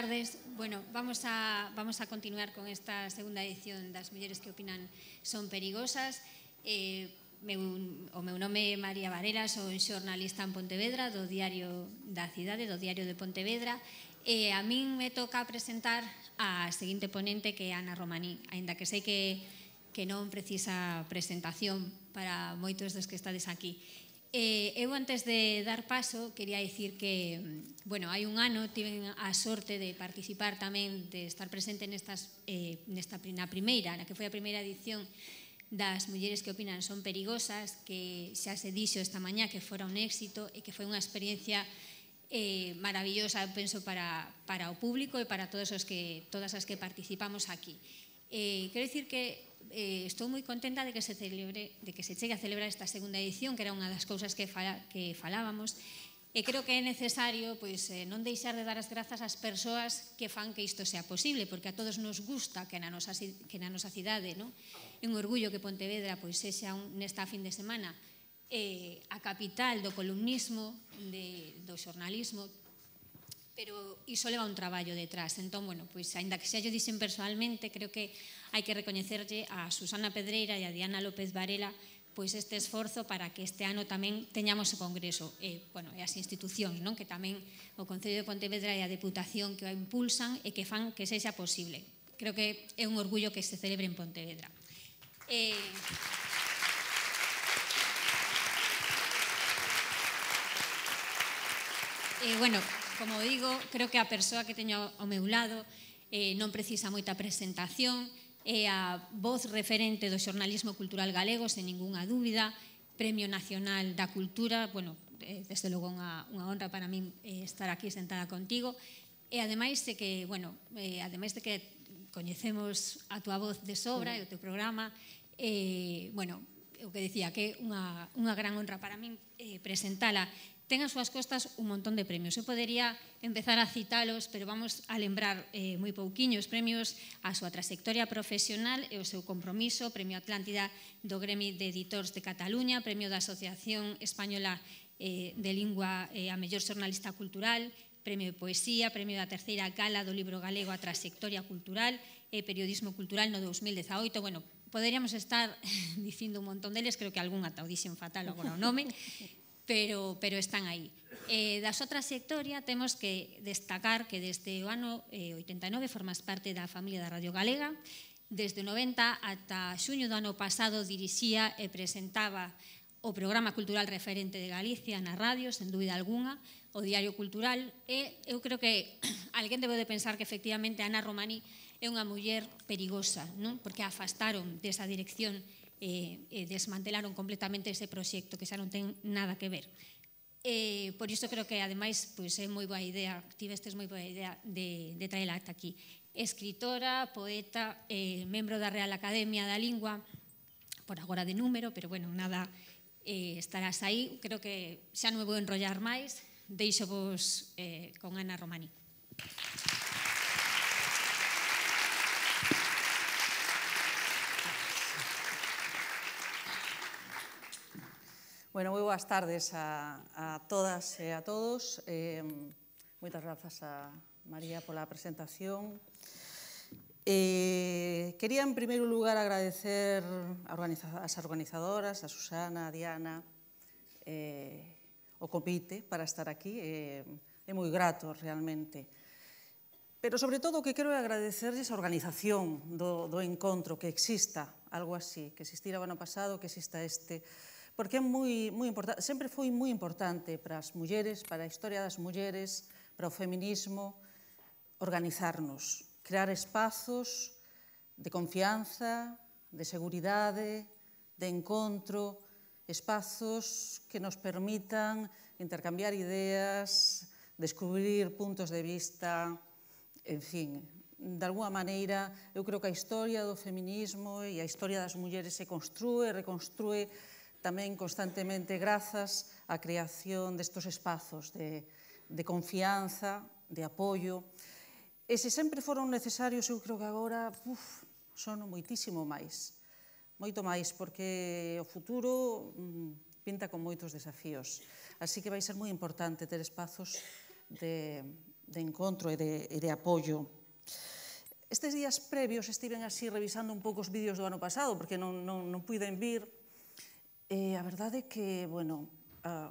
tardes. Bueno, vamos a, vamos a continuar con esta segunda edición das mulleres que opinan son perigosas. Eh, meu, o meu nome é María Varela, sou xornalista en Pontevedra, do diario da cidade, do diario de Pontevedra, e a min me toca presentar a seguinte ponente que é Ana Romaní, aínda que sei que que non precisa presentación para moitos dos que estades aquí. Eh, eu antes de dar paso quería dicir que, bueno, hai un ano tiven a sorte de participar tamén, de estar presente nestas, eh, nesta, na primeira, na que foi a primeira edición das mulleres que opinan son perigosas, que xa se dixo esta mañá que fora un éxito e que foi unha experiencia eh, maravillosa, penso, para, para o público e para todos os que, todas as que participamos aquí. Eh, quero dicir que eh, estou moi contenta de que se celebre, de que se chegue a celebrar esta segunda edición, que era unha das cousas que, fala, que falábamos, e creo que é necesario pois, eh, non deixar de dar as grazas ás persoas que fan que isto sea posible, porque a todos nos gusta que na nosa, que na nosa cidade, non? É un orgullo que Pontevedra pois, sexa un, nesta fin de semana eh, a capital do columnismo, de, do xornalismo, pero iso leva un traballo detrás. Entón, bueno, pois, ainda que xa yo dixen personalmente, creo que hai que recoñecerlle a Susana Pedreira e a Diana López Varela pois este esforzo para que este ano tamén teñamos o Congreso e, bueno, e as institucións non que tamén o Concello de Pontevedra e a Deputación que o impulsan e que fan que sexa posible. Creo que é un orgullo que se celebre en Pontevedra. Eh... E, eh, bueno, como digo, creo que a persoa que teño ao meu lado eh, non precisa moita presentación, é a voz referente do xornalismo cultural galego, sen ningunha dúbida, Premio Nacional da Cultura, bueno, eh, desde logo unha, unha honra para min eh, estar aquí sentada contigo, e ademais de que, bueno, eh, ademais de que coñecemos a túa voz de sobra e o teu programa, eh, bueno, o que decía que é unha, unha gran honra para min eh, presentala ten as súas costas un montón de premios. Eu podería empezar a citalos, pero vamos a lembrar eh, moi pouquiños premios á súa trayectoria profesional e o seu compromiso, Premio Atlántida do Gremi de Editores de Cataluña, Premio da Asociación Española eh, de Lingua eh, a Mellor Xornalista Cultural, Premio de Poesía, Premio da Terceira Gala do Libro Galego a Trayectoria Cultural e Periodismo Cultural no 2018. Bueno, poderíamos estar dicindo un montón deles, creo que algún ataudísimo fatal agora o nome, pero, pero están aí. Eh, da súa trayectoria temos que destacar que desde o ano eh, 89 formas parte da familia da Radio Galega, desde o 90 ata xuño do ano pasado dirixía e presentaba o programa cultural referente de Galicia na radio, sen dúbida alguna, o Diario Cultural, e eu creo que alguén debe de pensar que efectivamente Ana Romani é unha muller perigosa, non? porque a afastaron desa dirección eh, eh, desmantelaron completamente ese proxecto, que xa non ten nada que ver. Eh, por isto creo que ademais pois é moi boa idea, tive este moi boa idea de, de traela acta aquí. Escritora, poeta, eh, membro da Real Academia da Lingua, por agora de número, pero bueno, nada, eh, estarás aí. Creo que xa non me vou enrollar máis, deixo vos eh, con Ana Romani. Thank you. Bueno, moi boas tardes a, a todas e a todos. Eh, moitas grazas a María pola presentación. Eh, quería, en primeiro lugar, agradecer as organizadoras, a Susana, a Diana, eh, o comité para estar aquí. Eh, é moi grato, realmente. Pero, sobre todo, o que quero é agradecerles a organización do, do encontro, que exista algo así, que existira o ano pasado, que exista este porque é moi, moi importante, sempre foi moi importante para as mulleres, para a historia das mulleres, para o feminismo, organizarnos, crear espazos de confianza, de seguridade, de encontro, espazos que nos permitan intercambiar ideas, descubrir puntos de vista, en fin, de alguna maneira, eu creo que a historia do feminismo e a historia das mulleres se construe, reconstrue, reconstrue tamén constantemente grazas á creación destos espazos de, de confianza, de apoio. E se sempre foron necesarios, eu creo que agora uf, son moitísimo máis. Moito máis, porque o futuro mm, pinta con moitos desafíos. Así que vai ser moi importante ter espazos de, de encontro e de, e de apoio. Estes días previos estiven así revisando un pouco os vídeos do ano pasado, porque non, non, non puiden vir, E eh, a verdade é que, bueno,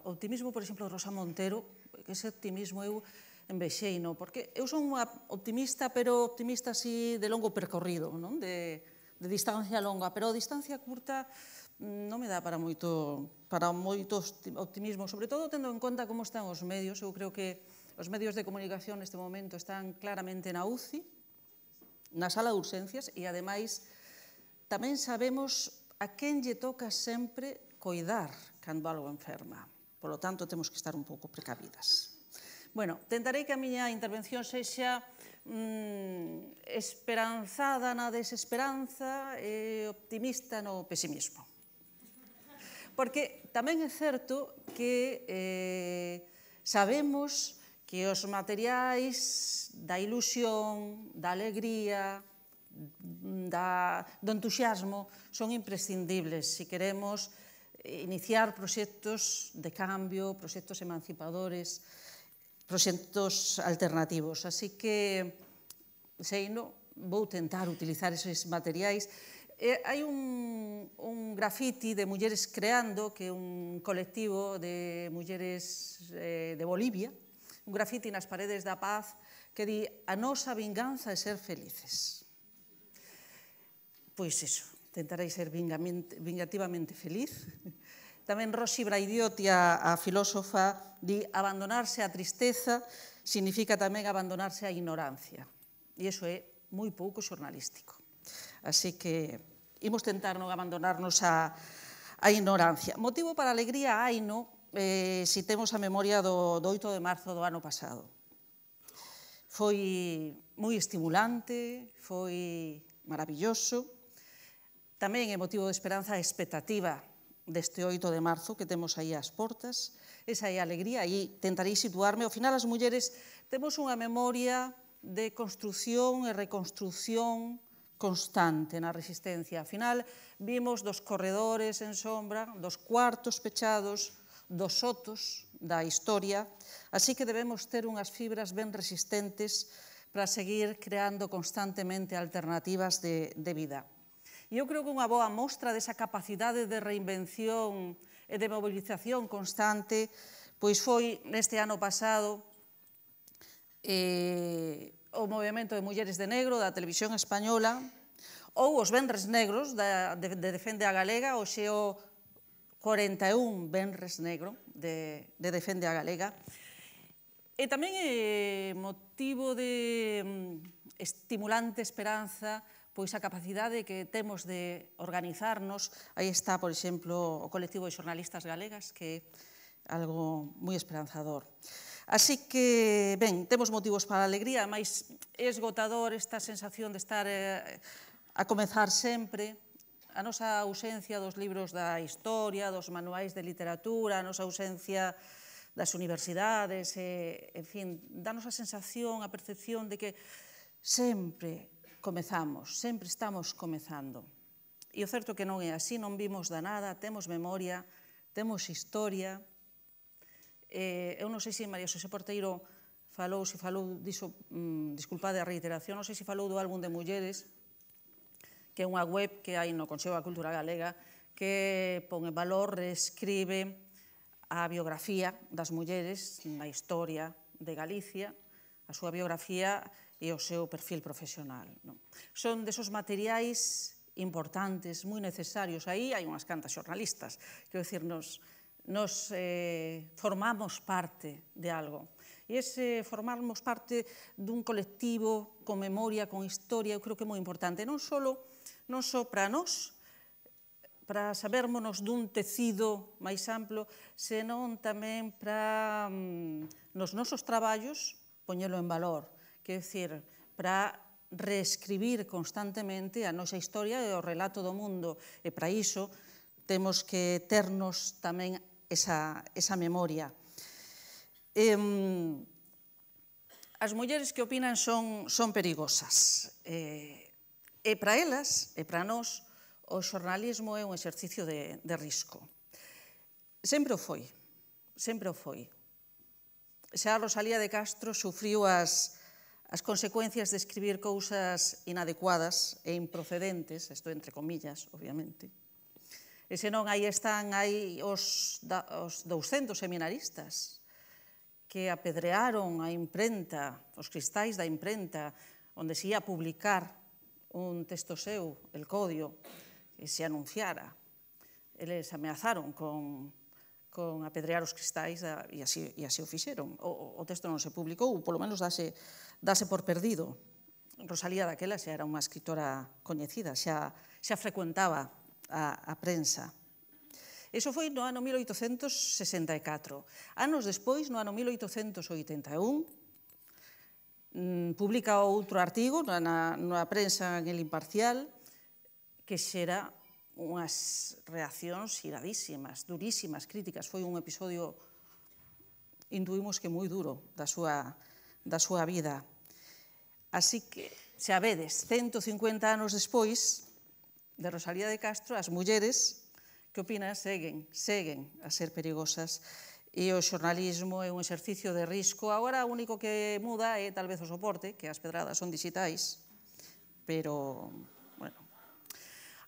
o optimismo, por exemplo, de Rosa Montero, ese optimismo eu envexei, non? porque eu son unha optimista, pero optimista así de longo percorrido, non? De, de distancia longa, pero a distancia curta mm, non me dá para moito para moito optimismo, sobre todo tendo en conta como están os medios, eu creo que os medios de comunicación neste momento están claramente na UCI, na sala de urxencias, e ademais tamén sabemos a quen lle toca sempre coidar cando algo enferma. Polo tanto, temos que estar un pouco precavidas. Bueno, tentarei que a miña intervención sexa mm, esperanzada na desesperanza e optimista no pesimismo. Porque tamén é certo que eh, sabemos que os materiais da ilusión, da alegría, da, do entusiasmo son imprescindibles se si queremos iniciar proxectos de cambio, proxectos emancipadores, proxectos alternativos. Así que, sei, no, vou tentar utilizar esos materiais. Eh, hai un, un grafiti de Mulleres Creando, que é un colectivo de mulleres eh, de Bolivia, un grafiti nas paredes da paz, que di a nosa vinganza é ser felices. Pois iso, tentarei ser vingativamente feliz. Tamén Rosy Braidioti, a, a filósofa, di abandonarse á tristeza significa tamén abandonarse á ignorancia. E iso é moi pouco xornalístico. Así que imos tentar non abandonarnos a, a ignorancia. Motivo para alegría hai, no? Eh, si temos a memoria do, do 8 de marzo do ano pasado. Foi moi estimulante, foi maravilloso, Tamén é motivo de esperanza a expectativa deste 8 de marzo que temos aí ás portas. Esa é a alegría, aí tentarei situarme. Ao final, as mulleres temos unha memoria de construción e reconstrución constante na resistencia. Ao final, vimos dos corredores en sombra, dos cuartos pechados, dos sotos da historia, así que debemos ter unhas fibras ben resistentes para seguir creando constantemente alternativas de, de vida. E eu creo que unha boa mostra desa capacidade de reinvención e de mobilización constante pois foi neste ano pasado eh, o Movimento de Mulleres de Negro da Televisión Española ou os Benres Negros da, de, de Defende a Galega, o xeo 41 Benres Negro de, de Defende a Galega. E tamén é motivo de mm, estimulante esperanza pois a capacidade que temos de organizarnos. Aí está, por exemplo, o colectivo de xornalistas galegas, que é algo moi esperanzador. Así que, ben, temos motivos para a alegría, máis esgotador esta sensación de estar eh, a comezar sempre, a nosa ausencia dos libros da historia, dos manuais de literatura, a nosa ausencia das universidades, e, eh, en fin, danos a sensación, a percepción de que sempre comezamos, sempre estamos comezando. E o certo que non é así, non vimos da nada, temos memoria, temos historia. Eh, eu non sei se María Xosé Porteiro falou, se falou diso, mm, disculpade a reiteración, non sei se falou do álbum de mulleres, que é unha web que hai no Consello da Cultura Galega, que pon en valor, escribe a biografía das mulleres na historia de Galicia, a súa biografía e o seu perfil profesional. Non? Son desos materiais importantes, moi necesarios. Aí hai unhas cantas xornalistas, quero dicir, nos, nos eh, formamos parte de algo. E ese formarmos parte dun colectivo con memoria, con historia, eu creo que é moi importante, non só, non só para nós, para sabermonos dun tecido máis amplo, senón tamén para mm, nos nosos traballos poñelo en valor, Quer decir, para reescribir constantemente a nosa historia e o relato do mundo. E para iso temos que ternos tamén esa, esa memoria. E, as mulleres que opinan son, son perigosas. E, e para elas, e para nós, o xornalismo é un exercicio de, de risco. Sempre o foi, sempre o foi. Xa Rosalía de Castro sufriu as, As consecuencias de escribir cousas inadecuadas e improcedentes, isto entre comillas, obviamente, e senón aí están aí os, da, os 200 seminaristas que apedrearon a imprenta, os cristais da imprenta, onde se ia publicar un texto seu, el Codio, que se anunciara. Eles ameazaron con con apedrear os cristais e así, e así o fixeron. O, o texto non se publicou, polo menos dase, dase por perdido. Rosalía daquela xa era unha escritora coñecida, xa, xa frecuentaba a, a prensa. Eso foi no ano 1864. Anos despois, no ano 1881, mm, publica outro artigo na, na prensa en El Imparcial que xera unhas reaccións iradísimas, durísimas, críticas. Foi un episodio, intuimos que moi duro, da súa, da súa vida. Así que, se a vedes, 150 anos despois de Rosalía de Castro, as mulleres, que opinan, seguen, seguen a ser perigosas e o xornalismo é un exercicio de risco. Agora o único que muda é tal vez o soporte, que as pedradas son digitais, pero, bueno.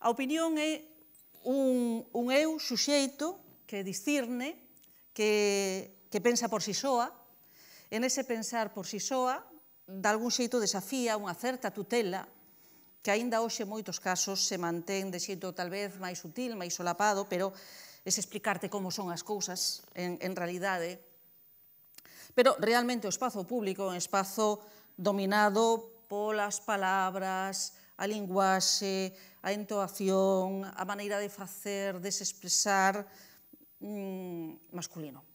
A opinión é un, un eu suxeito que discirne, que, que pensa por si soa, En ese pensar por si soa, de algún xeito desafía unha certa tutela que aínda hoxe moitos casos se mantén de xeito tal vez máis sutil, máis solapado, pero es explicarte como son as cousas en, en realidade. Pero realmente o espazo público é un espazo dominado polas palabras, a linguaxe, a entoación, a maneira de facer, de se expresar mm, masculino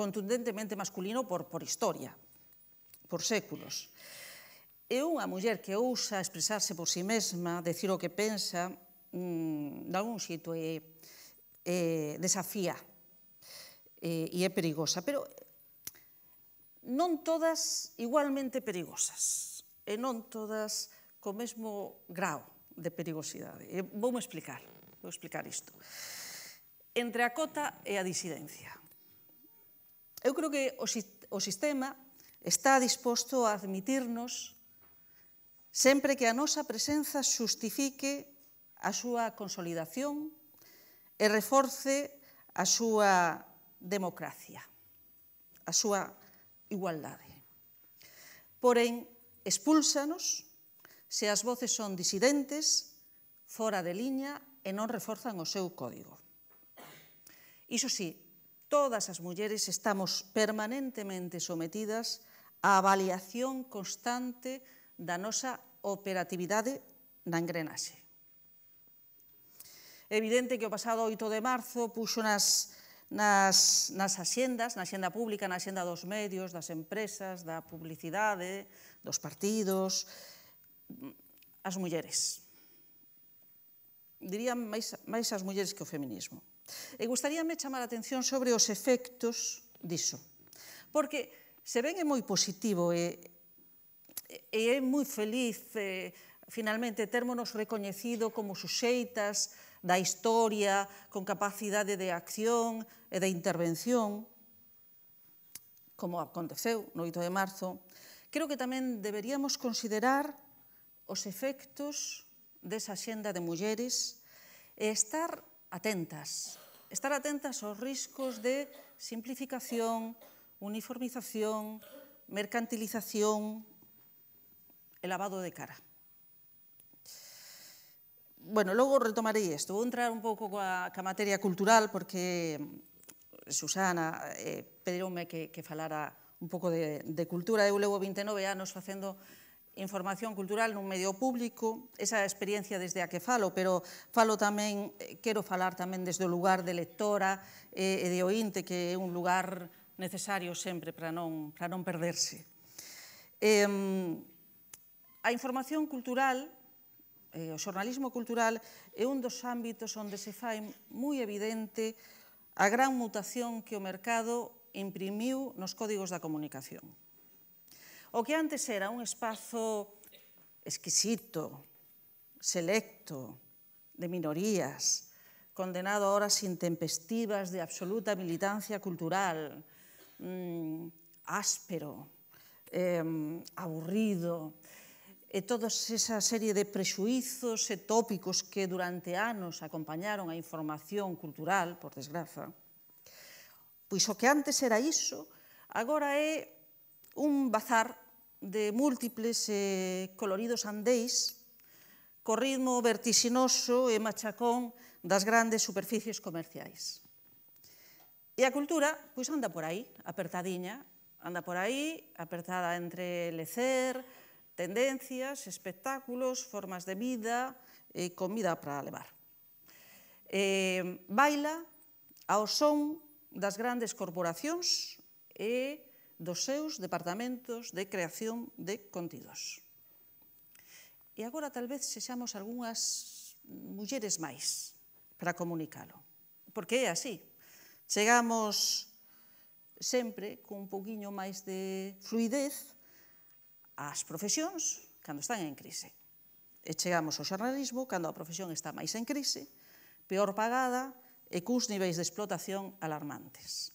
contundentemente masculino por, por historia, por séculos. E unha muller que ousa expresarse por si sí mesma, decir o que pensa, mmm, de algún xito é, é desafía é, e é perigosa. Pero non todas igualmente perigosas e non todas co mesmo grau de perigosidade. E vou explicar, vou explicar isto. Entre a cota e a disidencia eu creo que o, o sistema está disposto a admitirnos sempre que a nosa presenza xustifique a súa consolidación e reforce a súa democracia, a súa igualdade. Porén, expulsanos se as voces son disidentes, fora de liña e non reforzan o seu código. Iso sí, Todas as mulleres estamos permanentemente sometidas á avaliación constante da nosa operatividade na engrenaxe. Evidente que o pasado 8 de marzo puxo nas, nas, nas axendas, na axenda pública, na axenda dos medios, das empresas, da publicidade, dos partidos, as mulleres. Dirían máis, máis as mulleres que o feminismo. E gustaríame chamar a atención sobre os efectos diso. Porque se ven é moi positivo e, e é moi feliz e, eh, finalmente térmonos recoñecido como suxeitas da historia, con capacidade de acción e de intervención, como aconteceu no 8 de marzo, creo que tamén deberíamos considerar os efectos desa xenda de mulleres e estar atentas, estar atentas aos riscos de simplificación, uniformización, mercantilización e lavado de cara. Bueno, logo retomarei isto. Vou entrar un pouco coa, coa materia cultural porque Susana eh, pediroume que, que falara un pouco de, de cultura. Eu levo 29 anos facendo información cultural nun medio público, esa experiencia desde a que falo, pero falo tamén, eh, quero falar tamén desde o lugar de lectora eh, e de ointe, que é un lugar necesario sempre para non, para non perderse. Eh, a información cultural, eh, o xornalismo cultural, é un dos ámbitos onde se fai moi evidente a gran mutación que o mercado imprimiu nos códigos da comunicación. O que antes era un espazo exquisito, selecto, de minorías, condenado a horas intempestivas de absoluta militancia cultural, mmm, áspero, eh, aburrido, e todas esa serie de prexuizos e tópicos que durante anos acompañaron a información cultural, por desgraza, pois o que antes era iso, agora é un bazar de múltiples e eh, coloridos andeis co ritmo vertixinoso e machacón das grandes superficies comerciais. E a cultura, pois anda por aí, apertadiña, anda por aí, apertada entre lecer, tendencias, espectáculos, formas de vida e eh, comida para levar. E eh, baila ao son das grandes corporacións e dos seus departamentos de creación de contidos. E agora tal vez sexamos algunhas mulleres máis para comunicalo. Porque é así. Chegamos sempre cun pouquiño máis de fluidez ás profesións cando están en crise. E chegamos ao xornalismo cando a profesión está máis en crise, peor pagada e cuns niveis de explotación alarmantes.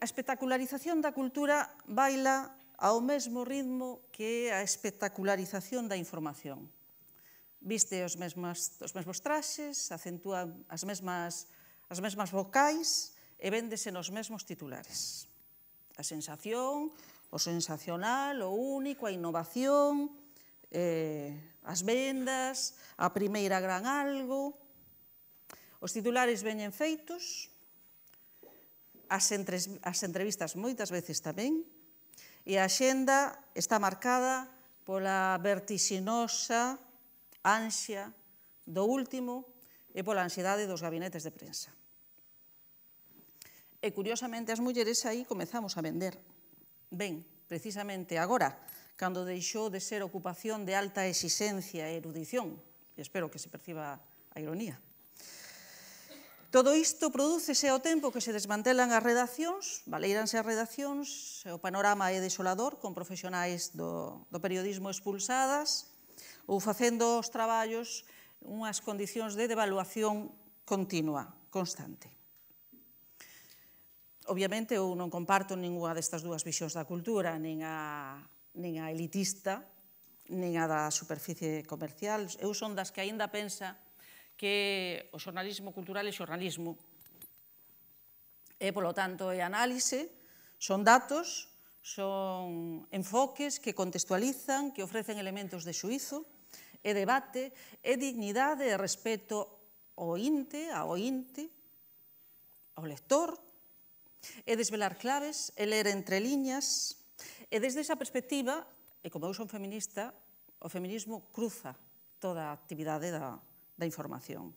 A espectacularización da cultura baila ao mesmo ritmo que a espectacularización da información. Viste os, mesmos, os mesmos traxes, acentúa as mesmas, as mesmas vocais e véndese nos mesmos titulares. A sensación, o sensacional, o único, a innovación, eh, as vendas, a primeira gran algo. Os titulares veñen feitos, as, as entrevistas moitas veces tamén, e a xenda está marcada pola vertixinosa ansia do último e pola ansiedade dos gabinetes de prensa. E curiosamente as mulleres aí comezamos a vender. Ben, precisamente agora, cando deixou de ser ocupación de alta exixencia e erudición, e espero que se perciba a ironía, Todo isto prodúcese ao tempo que se desmantelan as redaccións, valeiranse as redaccións, o panorama é desolador, con profesionais do, do periodismo expulsadas, ou facendo os traballos unhas condicións de devaluación continua, constante. Obviamente, eu non comparto ninguna destas dúas visións da cultura, nin a, nin a elitista, nin a da superficie comercial. Eu son das que aínda pensa que o xornalismo cultural é xornalismo. E, polo tanto, é análise, son datos, son enfoques que contextualizan, que ofrecen elementos de xuizo, é debate, é dignidade e respeto ao inte, ao inte, ao lector, é desvelar claves, é ler entre liñas, e desde esa perspectiva, e como eu son feminista, o feminismo cruza toda a actividade da, da información.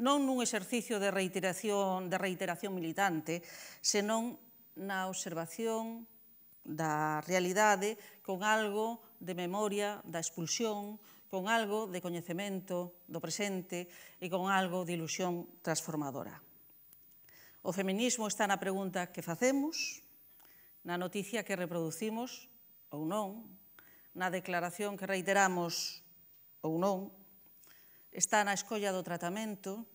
Non nun exercicio de reiteración, de reiteración militante, senón na observación da realidade con algo de memoria da expulsión, con algo de coñecemento do presente e con algo de ilusión transformadora. O feminismo está na pregunta que facemos, na noticia que reproducimos ou non, na declaración que reiteramos ou non, está na escolla do tratamento,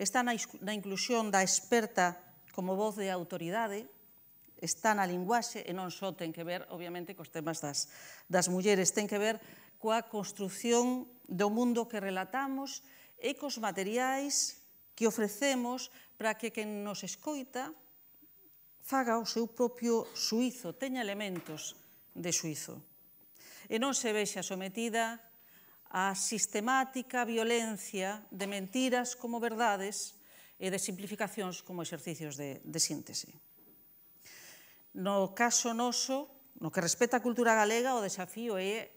está na, na inclusión da experta como voz de autoridade, está na linguaxe e non só ten que ver, obviamente, cos temas das, das mulleres, ten que ver coa construción do mundo que relatamos e cos materiais que ofrecemos para que quen nos escoita faga o seu propio suizo, teña elementos de suizo. E non se vexa sometida a sistemática violencia de mentiras como verdades e de simplificacións como exercicios de, de síntese. No caso noso, no que respecta á cultura galega, o desafío é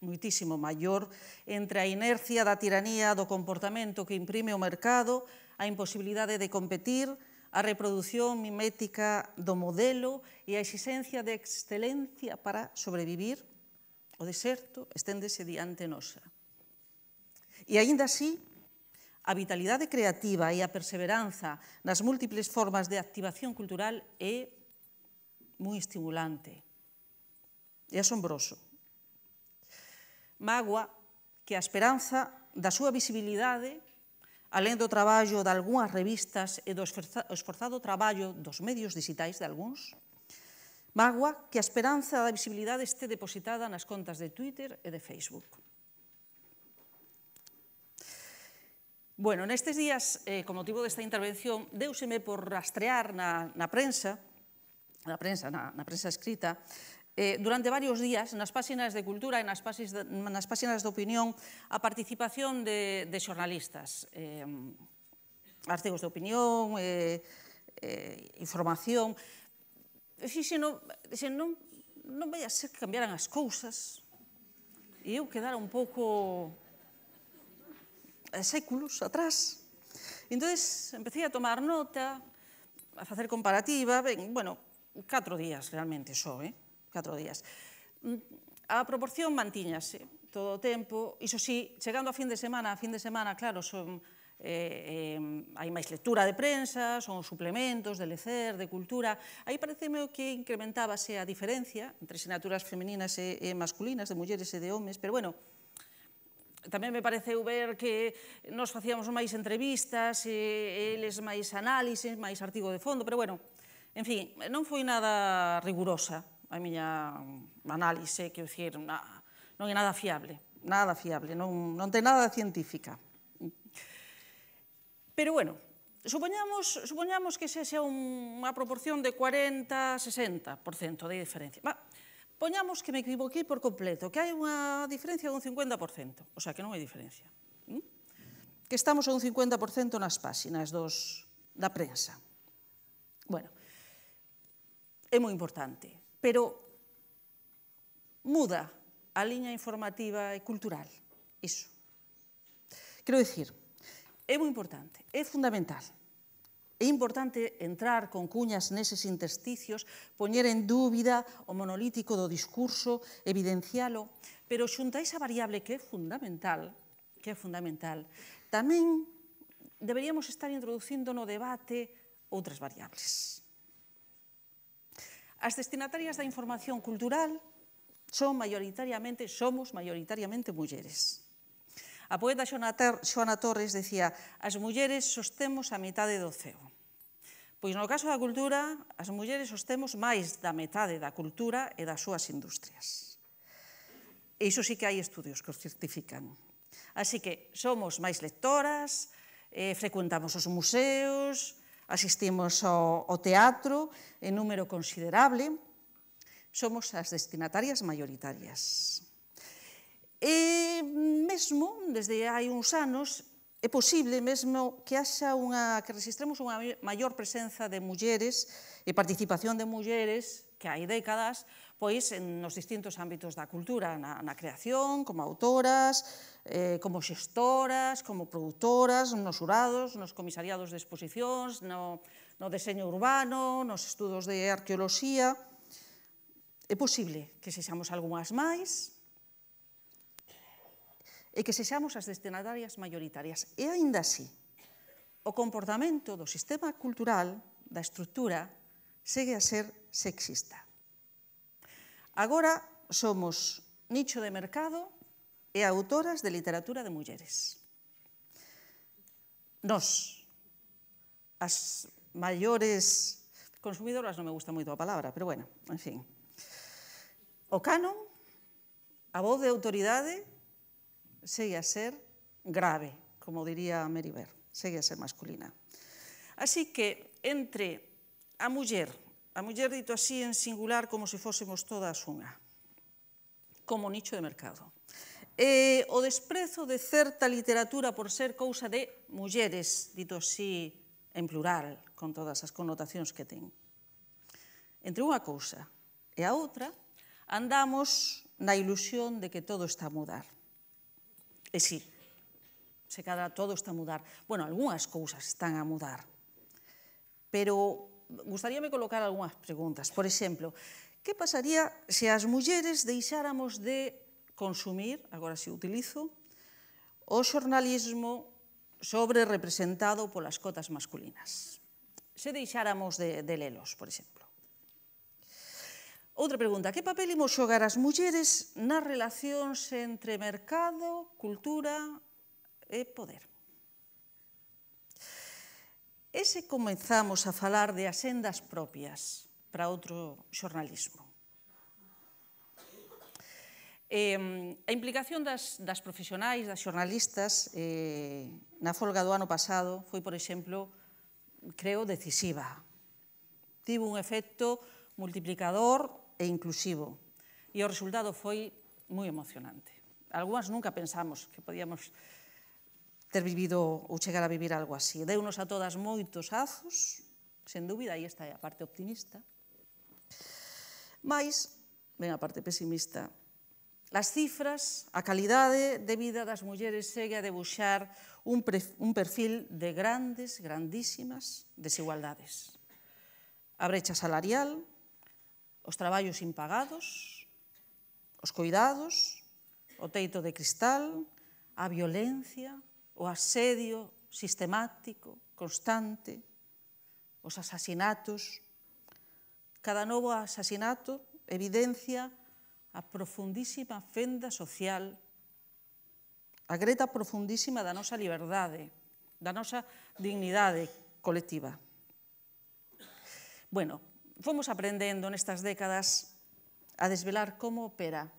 muitísimo maior entre a inercia da tiranía do comportamento que imprime o mercado, a imposibilidade de competir, a reprodución mimética do modelo e a exigencia de excelencia para sobrevivir, O deserto esténdese diante nosa. E aínda así, a vitalidade creativa e a perseveranza nas múltiples formas de activación cultural é moi estimulante. É asombroso. Magua que a esperanza da súa visibilidade, alén do traballo de algunhas revistas e do esforzado traballo dos medios digitais de algúns, Magua que a esperanza da visibilidade este depositada nas contas de Twitter e de Facebook. Bueno, nestes días, eh, con motivo desta intervención, deuseme por rastrear na, na prensa, na prensa, na, na prensa escrita, eh, durante varios días nas páxinas de cultura e nas páxinas de, nas páxinas de opinión a participación de, de xornalistas, eh, artigos de opinión, eh, eh, información, información, Dixen, se non, se non, non vai a ser que cambiaran as cousas. E eu quedara un pouco eh, séculos atrás. Entón, empecé a tomar nota, a facer comparativa, ben, bueno, catro días realmente só, eh? catro días. Mm, a proporción mantíñase todo o tempo, iso sí, chegando a fin de semana, a fin de semana, claro, son eh, eh, hai máis lectura de prensa, son os suplementos de lecer, de cultura. Aí pareceme que incrementábase a diferencia entre asignaturas femininas e, e masculinas, de mulleres e de homes, pero bueno, tamén me pareceu ver que nos facíamos máis entrevistas, e, eles máis análises, máis artigo de fondo, pero bueno, en fin, non foi nada rigurosa a miña análise, que dicir, na, non é nada fiable, nada fiable, non, non ten nada científica. Pero bueno, supoñamos, supoñamos que se xa unha proporción de 40-60% de diferencia. Va, poñamos que me equivoquei por completo, que hai unha diferencia dun 50%, o sea que non hai diferencia. Que estamos a un 50% nas páxinas dos, da prensa. Bueno, é moi importante, pero muda a liña informativa e cultural, iso. Quero dicir, É moi importante, é fundamental. É importante entrar con cuñas neses intersticios, poñer en dúbida o monolítico do discurso, evidencialo, pero xunta esa variable que é fundamental, que é fundamental, tamén deberíamos estar introducindo no debate outras variables. As destinatarias da información cultural son maioritariamente, somos maioritariamente mulleres. A poeta Xoana Torres decía as mulleres sostemos a metade do ceo. Pois no caso da cultura, as mulleres sostemos máis da metade da cultura e das súas industrias. E iso sí que hai estudios que os certifican. Así que somos máis lectoras, eh, frecuentamos os museos, asistimos ao, ao teatro en número considerable, somos as destinatarias maioritarias. E mesmo, desde hai uns anos, é posible mesmo que haxa unha, que registremos unha maior presenza de mulleres e participación de mulleres que hai décadas, pois nos distintos ámbitos da cultura, na, na creación, como autoras, eh, como xestoras, como produtoras, nos jurados, nos comisariados de exposicións, no, no deseño urbano, nos estudos de arqueoloxía. É posible que sexamos algunhas máis, e que sexamos as destinatarias maioritarias. E aínda así, o comportamento do sistema cultural, da estrutura, segue a ser sexista. Agora somos nicho de mercado e autoras de literatura de mulleres. Nos, as maiores consumidoras, non me gusta moito a palabra, pero bueno, en fin. O canon, a voz de autoridade segue a ser grave, como diría Mary Meriver, segue a ser masculina. Así que entre a muller, a muller dito así en singular como se fósemos todas unha, como nicho de mercado. E o desprezo de certa literatura por ser cousa de mulleres, dito así en plural, con todas as connotacións que ten. Entre unha cousa e a outra, andamos na ilusión de que todo está a mudar. E si, se cadra todo está a mudar. Bueno, algunhas cousas están a mudar. Pero gustaríame colocar algunhas preguntas. Por exemplo, que pasaría se as mulleres deixáramos de consumir, agora se utilizo, o xornalismo sobre representado polas cotas masculinas? Se deixáramos de, de lelos, por exemplo. Outra pregunta, que papel imos xogar as mulleres nas relacións entre mercado, cultura e poder? E se comenzamos a falar de asendas propias para outro xornalismo? Eh, a implicación das, das profesionais, das xornalistas, eh, na folga do ano pasado foi, por exemplo, creo, decisiva. Tivo un efecto multiplicador e inclusivo. E o resultado foi moi emocionante. Algúas nunca pensamos que podíamos ter vivido ou chegar a vivir algo así. Deunos a todas moitos azos, sen dúbida, aí está a parte optimista. Mais, ven a parte pesimista, as cifras, a calidade de vida das mulleres segue a debuxar un, pre, un perfil de grandes, grandísimas desigualdades. A brecha salarial, os traballos impagados, os cuidados, o teito de cristal, a violencia, o asedio sistemático, constante, os asasinatos. Cada novo asasinato evidencia a profundísima fenda social, a greta profundísima da nosa liberdade, da nosa dignidade colectiva. Bueno, fomos aprendendo nestas décadas a desvelar como opera,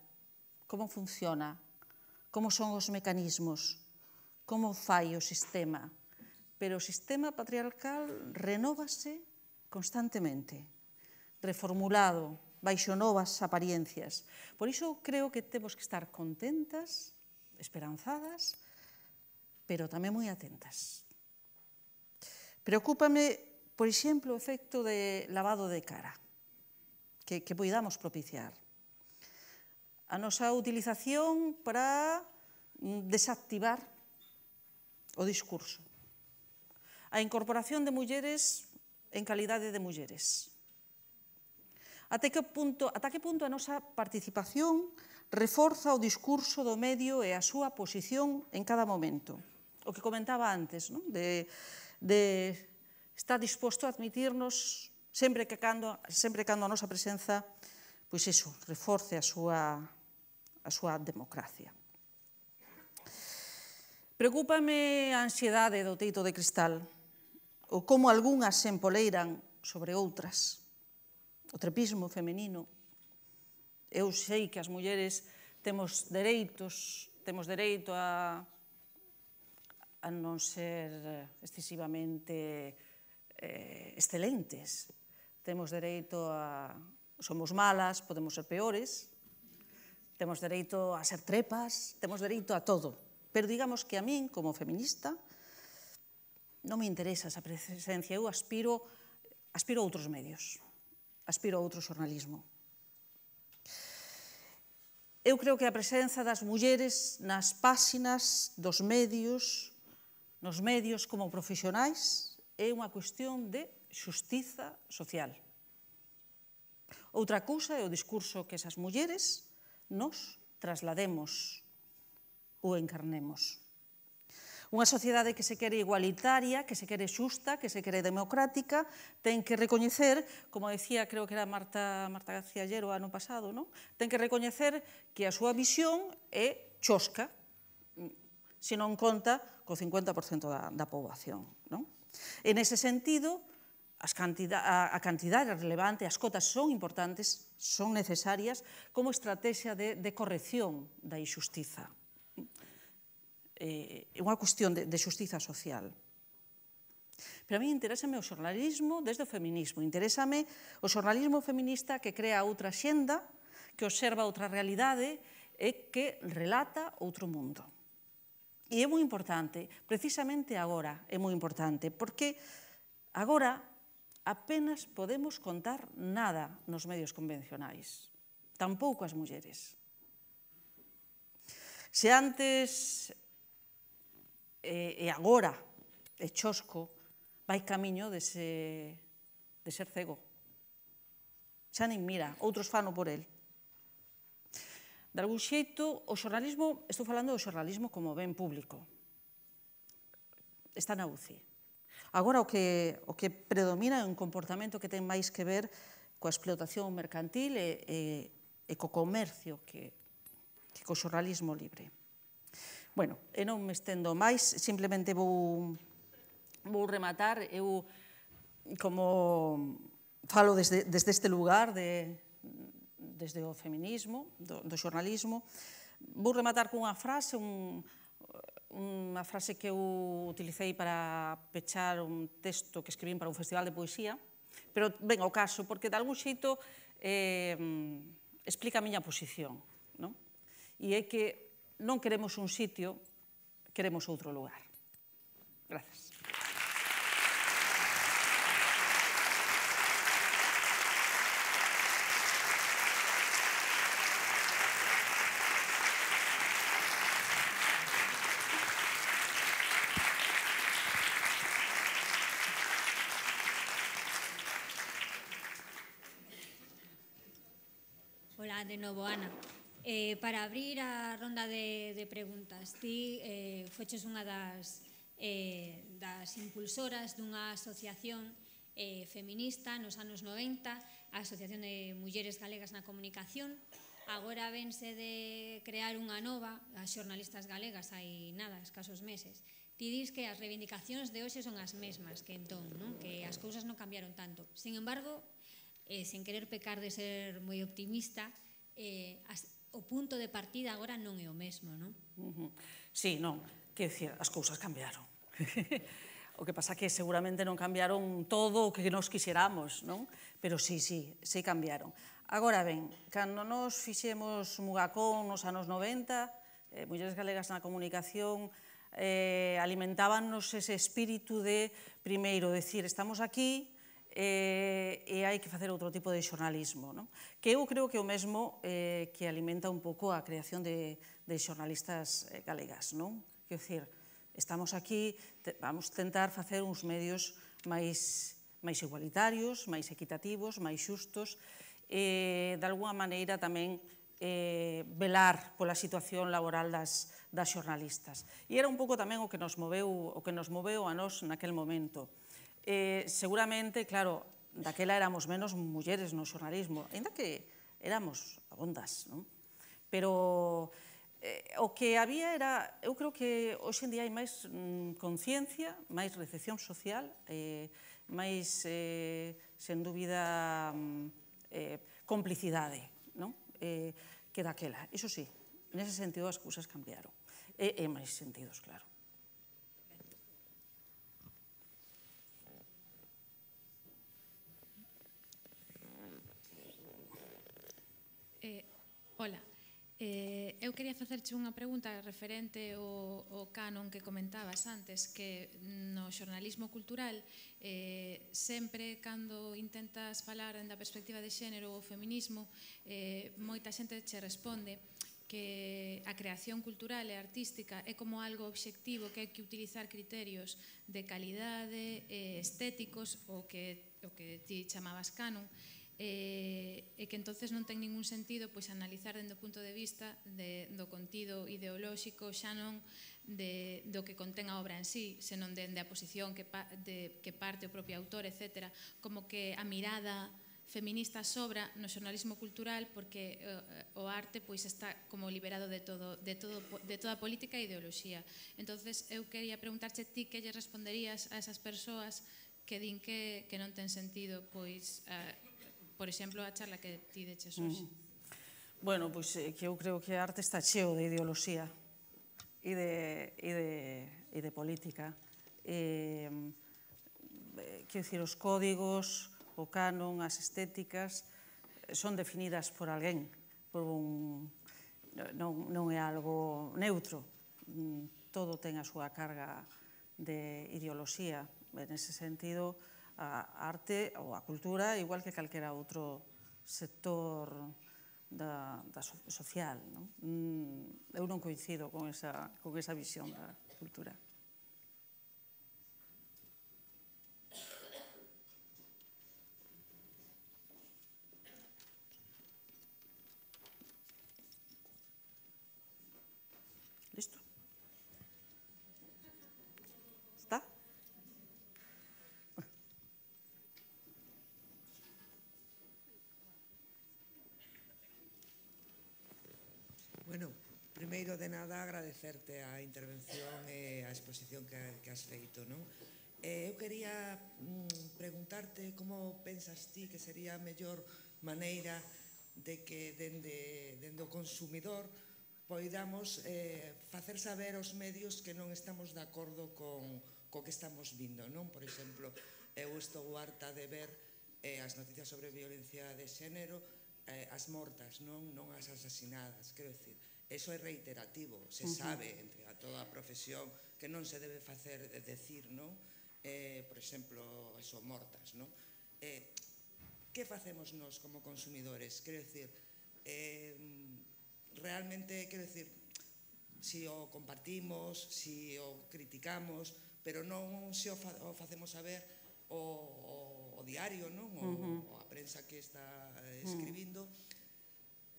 como funciona, como son os mecanismos, como fai o sistema. Pero o sistema patriarcal renóvase constantemente, reformulado, baixo novas apariencias. Por iso creo que temos que estar contentas, esperanzadas, pero tamén moi atentas. Preocúpame Por exemplo, o efecto de lavado de cara que, que poidamos propiciar. A nosa utilización para mm, desactivar o discurso. A incorporación de mulleres en calidade de mulleres. Até que punto, ata que punto a nosa participación reforza o discurso do medio e a súa posición en cada momento. O que comentaba antes, non? de, de está disposto a admitirnos sempre que cando, sempre cando a nosa presenza pois iso, reforce a súa, a súa democracia. Preocúpame a ansiedade do teito de cristal, ou como algunhas se empoleiran sobre outras, o trepismo femenino. Eu sei que as mulleres temos dereitos, temos dereito a, a non ser excesivamente eh, excelentes. Temos dereito a... Somos malas, podemos ser peores, temos dereito a ser trepas, temos dereito a todo. Pero digamos que a min, como feminista, non me interesa esa presencia. Eu aspiro, aspiro a outros medios, aspiro a outro xornalismo. Eu creo que a presenza das mulleres nas páxinas dos medios, nos medios como profesionais, é unha cuestión de xustiza social. Outra cousa é o discurso que esas mulleres nos traslademos ou encarnemos. Unha sociedade que se quere igualitaria, que se quere xusta, que se quere democrática, ten que recoñecer, como decía, creo que era Marta, Marta García Llero ano pasado, non? ten que recoñecer que a súa visión é chosca, se non conta co 50% da, da poboación. Non? En ese sentido, as cantidad, a, a cantidade relevante, as cotas son importantes, son necesarias como estrategia de, de corrección da injustiza. Eh, é eh, unha cuestión de, de xustiza social. Pero a mí interésame o xornalismo desde o feminismo. Interésame o xornalismo feminista que crea outra xenda, que observa outra realidade e que relata outro mundo. E é moi importante, precisamente agora é moi importante, porque agora apenas podemos contar nada nos medios convencionais, tampouco as mulleres. Se antes e, agora e Chosco vai camiño de, se, de ser cego. Xa nin mira, outros fano por el. De algún xeito, o xornalismo, estou falando do xornalismo como ben público, está na UCI. Agora, o que, o que predomina é un comportamento que ten máis que ver coa explotación mercantil e, e, e co comercio que, que co xornalismo libre. Bueno, e non me estendo máis, simplemente vou, vou rematar. Eu, como falo desde, desde este lugar de, desde o feminismo, do, do xornalismo. Vou rematar cunha frase, un, unha frase que eu utilicei para pechar un texto que escribín para un festival de poesía, pero ven ao caso, porque de algún xeito eh, explica a miña posición. Non? E é que non queremos un sitio, queremos outro lugar. Gracias. de novo, Ana. Eh, para abrir a ronda de, de preguntas, ti eh, foches unha das, eh, das impulsoras dunha asociación eh, feminista nos anos 90, a Asociación de Mulleres Galegas na Comunicación. Agora vense de crear unha nova, as xornalistas galegas hai nada, escasos meses. Ti dis que as reivindicacións de hoxe son as mesmas que entón, non? que as cousas non cambiaron tanto. Sin embargo, eh, sen querer pecar de ser moi optimista, eh, as, o punto de partida agora non é o mesmo, non? Uh -huh. Sí, non, que dicir, as cousas cambiaron. o que pasa que seguramente non cambiaron todo o que nos quixeramos, non? Pero sí, sí, sí cambiaron. Agora ben, cando nos fixemos Mugacón nos anos 90, eh, Mulleres Galegas na Comunicación, eh, alimentábanos ese espírito de, primeiro, decir, estamos aquí, eh, e hai que facer outro tipo de xornalismo. Non? Que eu creo que é o mesmo eh, que alimenta un pouco a creación de, de xornalistas eh, galegas. Non? Quer dizer, estamos aquí, te, vamos tentar facer uns medios máis, máis igualitarios, máis equitativos, máis xustos, e, de alguna maneira, tamén eh, velar pola situación laboral das, das xornalistas. E era un pouco tamén o que nos moveu, o que nos moveu a nós naquel momento Eh, seguramente, claro, daquela éramos menos mulleres no xornalismo, ainda que éramos abondas, non? Pero eh, o que había era, eu creo que hoxe en día hai máis mm, conciencia, máis recepción social, eh, máis, eh, sen dúbida, mm, eh, complicidade, non? Eh, que daquela. Iso sí, nese sentido as cousas cambiaron. E, e máis sentidos, claro. Ola, eh, eu quería facerche unha pregunta referente ao, ao canon que comentabas antes, que no xornalismo cultural eh, sempre cando intentas falar da perspectiva de xénero ou feminismo, eh, moita xente che responde que a creación cultural e artística é como algo obxectivo que hai que utilizar criterios de calidade, eh, estéticos, o que, o que ti chamabas canon, e, eh, e que entonces non ten ningún sentido pois analizar dende o punto de vista de, do contido ideolóxico xa non de, do que contén a obra en sí, senón dende de a posición que, pa, de, que parte o propio autor, etc. Como que a mirada feminista sobra no xornalismo cultural porque uh, o arte pois está como liberado de todo de todo de toda política e ideoloxía. Entonces eu quería preguntarche ti que lle responderías a esas persoas que din que que non ten sentido pois uh, por exemplo, a charla que ti deches mm. hoxe? Bueno, pois eh, que eu creo que a arte está cheo de ideoloxía e de, e de, e de política. E, eh, quero dicir, os códigos, o canon, as estéticas eh, son definidas por alguén, por un non, non é algo neutro. Mm, todo ten a súa carga de ideoloxía. En ese sentido, a arte ou a cultura igual que calquera outro sector da, da social. Non? Mm, eu non coincido con esa, con esa visión da cultura. agradecerte a intervención e a exposición que, que has feito, non? Eh, eu quería mm, preguntarte como pensas ti que sería a mellor maneira de que dende, dende o consumidor poidamos eh, facer saber aos medios que non estamos de acordo con co que estamos vindo, non? Por exemplo, eu estou harta de ver eh, as noticias sobre violencia de xénero eh, as mortas, non, non as asasinadas, quero dicir, Eso é reiterativo, se sabe entre a toda a profesión que non se debe facer de decir, non? Eh, por exemplo, eso, mortas, non? Eh, que facemos nós como consumidores? Quero decir, eh, realmente, quero decir, si o compartimos, si o criticamos, pero non se o, fa, o facemos saber o, o, o diario, non? O, uh -huh. o a prensa que está mm. escribindo, uh -huh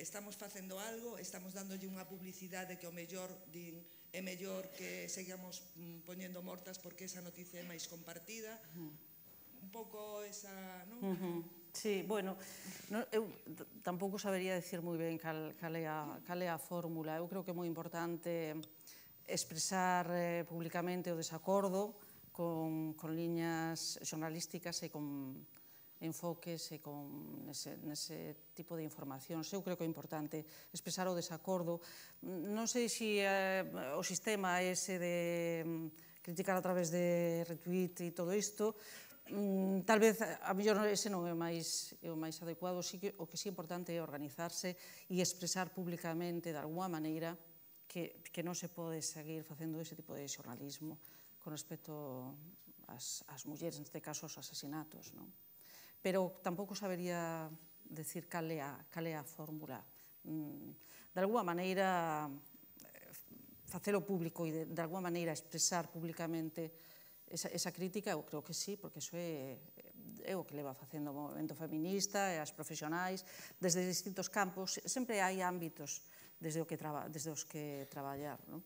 estamos facendo algo, estamos dándolle unha publicidade que o mellor din é mellor que seguíamos mm, poñendo mortas porque esa noticia é máis compartida. Un pouco esa, non? Uh -huh. Sí, bueno, no, eu tampouco sabería decir moi ben cal, cal, é a, cal é a fórmula. Eu creo que é moi importante expresar eh, publicamente o desacordo con, con liñas xornalísticas e con enfoques e con nese, nese tipo de información. Eu creo que é importante expresar o desacordo. Non sei se eh, o sistema ese de mm, criticar a través de retweet e todo isto, mm, tal vez a mellor ese non é o máis é o máis adecuado, si que o que si é importante é organizarse e expresar públicamente de alguma maneira que que non se pode seguir facendo ese tipo de xornalismo con respecto ás, ás mulleres, neste caso aos asesinatos, non? pero tampouco sabería decir cal é a, cal é a fórmula. Mm, de alguma maneira, eh, facelo público e de, de alguma maneira expresar públicamente esa, esa crítica, eu creo que sí, porque iso é, é o que leva facendo o movimento feminista e as profesionais, desde distintos campos, sempre hai ámbitos desde, o que traba, desde os que traballar. Non?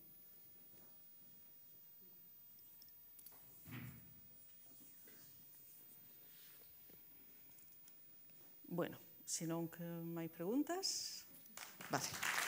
Bueno, se non que máis preguntas... Vale.